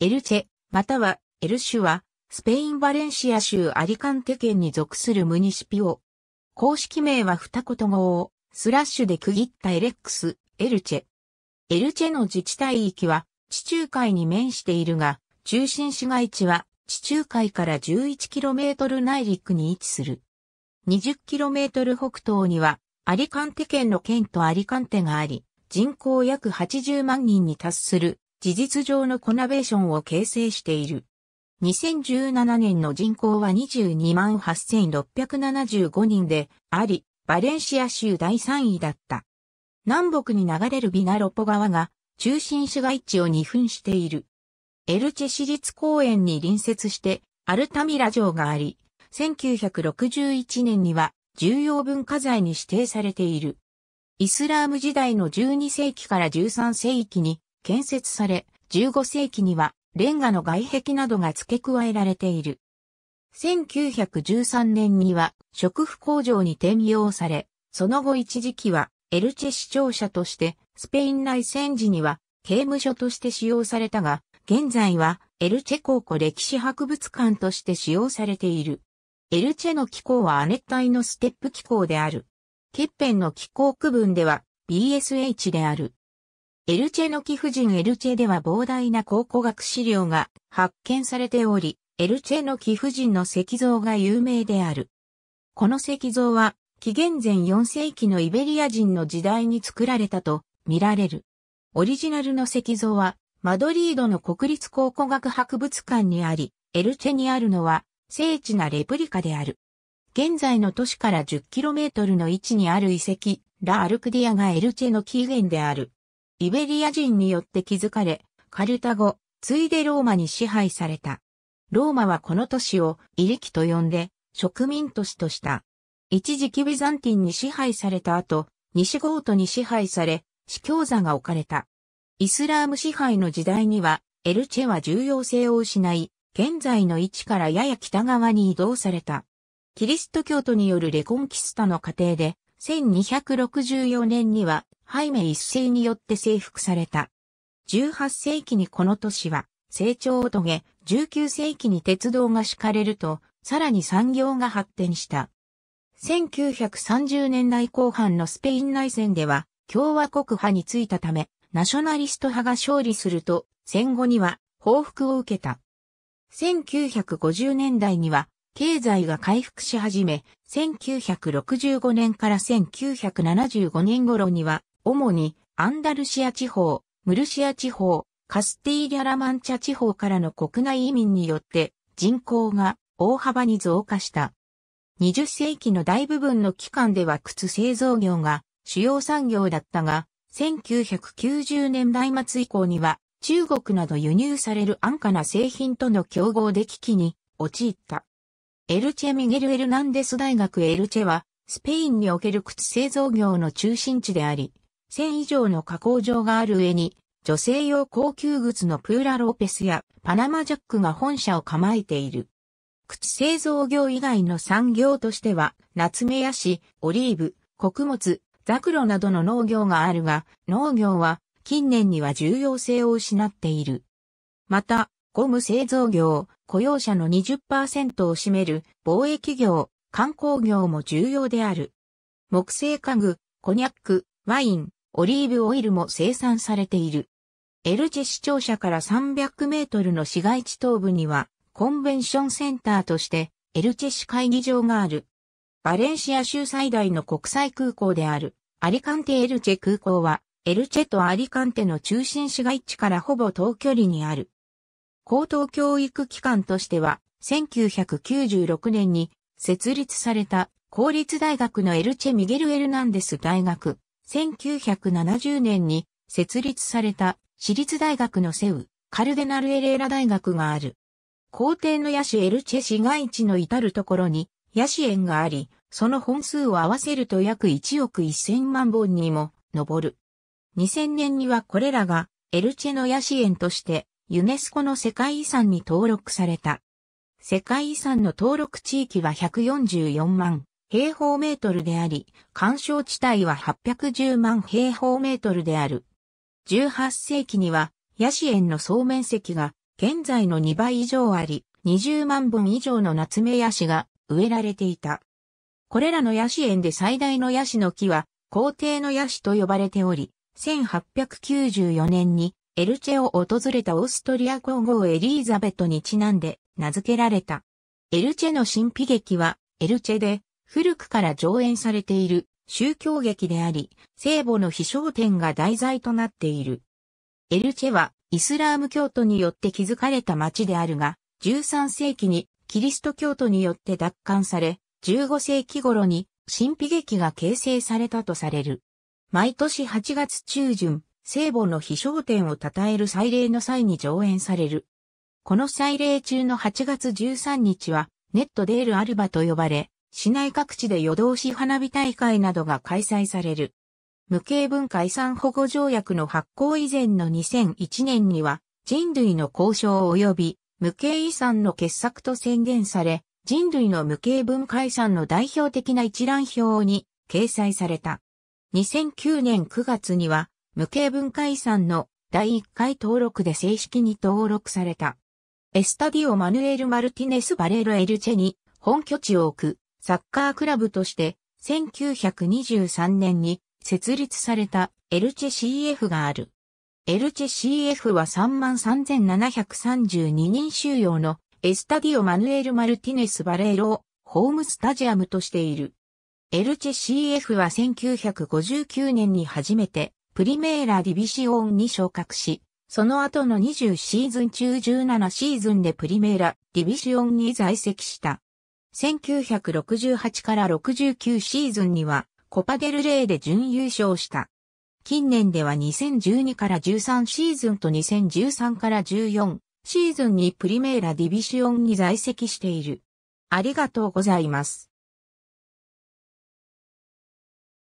エルチェ、またはエルシュは、スペイン・バレンシア州アリカンテ県に属するムニシピオ。公式名は二言語を、スラッシュで区切ったエレックス、エルチェ。エルチェの自治体域は、地中海に面しているが、中心市街地は、地中海から 11km 内陸に位置する。20km 北東には、アリカンテ県の県とアリカンテがあり、人口約80万人に達する事実上のコナベーションを形成している。2017年の人口は228,675人であり、バレンシア州第3位だった。南北に流れるビナロポ川が中心市街地を二分している。エルチェ市立公園に隣接してアルタミラ城があり、1961年には重要文化財に指定されている。イスラーム時代の12世紀から13世紀に建設され、15世紀にはレンガの外壁などが付け加えられている。1913年には食府工場に転用され、その後一時期はエルチェ市庁舎としてスペイン内戦時には刑務所として使用されたが、現在はエルチェ高校歴史博物館として使用されている。エルチェの気候は亜熱帯のステップ気候である。ケッペンの気候区分では BSH である。エルチェの貴婦人エルチェでは膨大な考古学資料が発見されており、エルチェの貴婦人の石像が有名である。この石像は、紀元前4世紀のイベリア人の時代に作られたと見られる。オリジナルの石像は、マドリードの国立考古学博物館にあり、エルチェにあるのは、精緻なレプリカである。現在の都市から 10km の位置にある遺跡、ラ・アルクディアがエルチェの起源である。イベリア人によって築かれ、カルタゴ、ついでローマに支配された。ローマはこの都市をイリキと呼んで植民都市とした。一時期ビザンティンに支配された後、西ゴートに支配され、司教座が置かれた。イスラーム支配の時代には、エルチェは重要性を失い、現在の位置からやや北側に移動された。キリスト教徒によるレコンキスタの過程で、1264年にはハイメ一世によって征服された。18世紀にこの都市は成長を遂げ、19世紀に鉄道が敷かれると、さらに産業が発展した。1930年代後半のスペイン内戦では共和国派についたため、ナショナリスト派が勝利すると、戦後には報復を受けた。1950年代には経済が回復し始め、1965年から1975年頃には主にアンダルシア地方、ムルシア地方、カスティーリャ・ラマンチャ地方からの国内移民によって人口が大幅に増加した。20世紀の大部分の期間では靴製造業が主要産業だったが、1990年代末以降には中国など輸入される安価な製品との競合で危機に陥った。エルチェ・ミゲル・エルナンデス大学エルチェは、スペインにおける靴製造業の中心地であり、1000以上の加工場がある上に、女性用高級靴のプーラローペスやパナマジャックが本社を構えている。口製造業以外の産業としては、ナツメヤシ、オリーブ、穀物、ザクロなどの農業があるが、農業は近年には重要性を失っている。また、ゴム製造業、雇用者の20%を占める貿易業、観光業も重要である。木製家具、コニャック、ワイン、オリーブオイルも生産されている。エルチェ市庁舎から300メートルの市街地東部には、コンベンションセンターとして、エルチェ市会議場がある。バレンシア州最大の国際空港である、アリカンテエルチェ空港は、エルチェとアリカンテの中心市街地からほぼ遠距離にある。高等教育機関としては、1996年に設立された公立大学のエルチェ・ミゲル・エルナンデス大学、1970年に設立された私立大学のセウ、カルデナル・エレーラ大学がある。皇帝のヤシエルチェ市街地の至るところにヤシ園があり、その本数を合わせると約1億1000万本にも上る。2000年にはこれらがエルチェのヤシ園としてユネスコの世界遺産に登録された。世界遺産の登録地域は144万平方メートルであり、干渉地帯は810万平方メートルである。18世紀には、ヤシ園の総面積が現在の2倍以上あり、20万本以上の夏目ヤシが植えられていた。これらのヤシ園で最大のヤシの木は、皇帝のヤシと呼ばれており、1894年にエルチェを訪れたオーストリア皇后エリーザベトにちなんで名付けられた。エルチェの神秘劇は、エルチェで古くから上演されている宗教劇であり、聖母の飛翔点が題材となっている。エルチェはイスラーム教徒によって築かれた町であるが、13世紀にキリスト教徒によって奪還され、15世紀頃に神秘劇が形成されたとされる。毎年8月中旬、聖母の飛翔点を称える祭礼の際に上演される。この祭礼中の8月13日は、ネットデールアルバと呼ばれ、市内各地で夜通し花火大会などが開催される。無形文化遺産保護条約の発行以前の2001年には、人類の交渉及び無形遺産の傑作と宣言され、人類の無形文化遺産の代表的な一覧表に掲載された。2009年9月には、無形文化遺産の第1回登録で正式に登録された。エスタディオ・マヌエル・マルティネス・バレロ・エルチェに本拠地を置くサッカークラブとして、1923年に設立されたエルチェ CF がある。エルチェ CF は33,732人収容のエスタディオ・マヌエル・マルティネス・バレーロをホームスタジアムとしている。エルチェ CF は1959年に初めてプリメーラ・ディビシオンに昇格し、その後の20シーズン中17シーズンでプリメーラ・ディビシオンに在籍した。1968から69シーズンにはコパデルレーで準優勝した。近年では2012から13シーズンと2013から14シーズンにプリメーラディビシオンに在籍している。ありがとうございます。